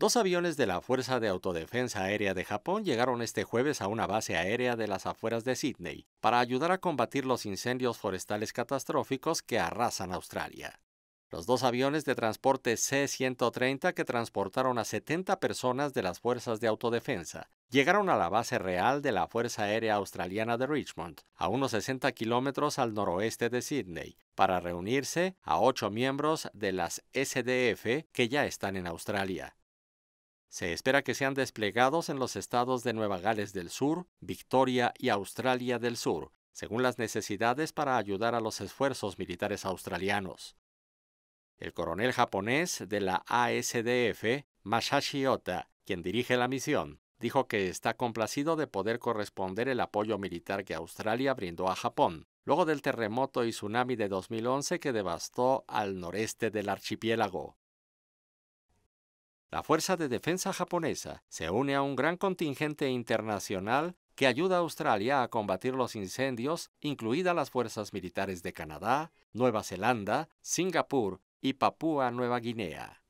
Dos aviones de la Fuerza de Autodefensa Aérea de Japón llegaron este jueves a una base aérea de las afueras de Sydney para ayudar a combatir los incendios forestales catastróficos que arrasan Australia. Los dos aviones de transporte C-130 que transportaron a 70 personas de las Fuerzas de Autodefensa llegaron a la base real de la Fuerza Aérea Australiana de Richmond, a unos 60 kilómetros al noroeste de Sídney, para reunirse a ocho miembros de las SDF que ya están en Australia. Se espera que sean desplegados en los estados de Nueva Gales del Sur, Victoria y Australia del Sur, según las necesidades para ayudar a los esfuerzos militares australianos. El coronel japonés de la ASDF, Masashi Ota, quien dirige la misión, dijo que está complacido de poder corresponder el apoyo militar que Australia brindó a Japón, luego del terremoto y tsunami de 2011 que devastó al noreste del archipiélago. La Fuerza de Defensa japonesa se une a un gran contingente internacional que ayuda a Australia a combatir los incendios, incluidas las fuerzas militares de Canadá, Nueva Zelanda, Singapur y Papúa Nueva Guinea.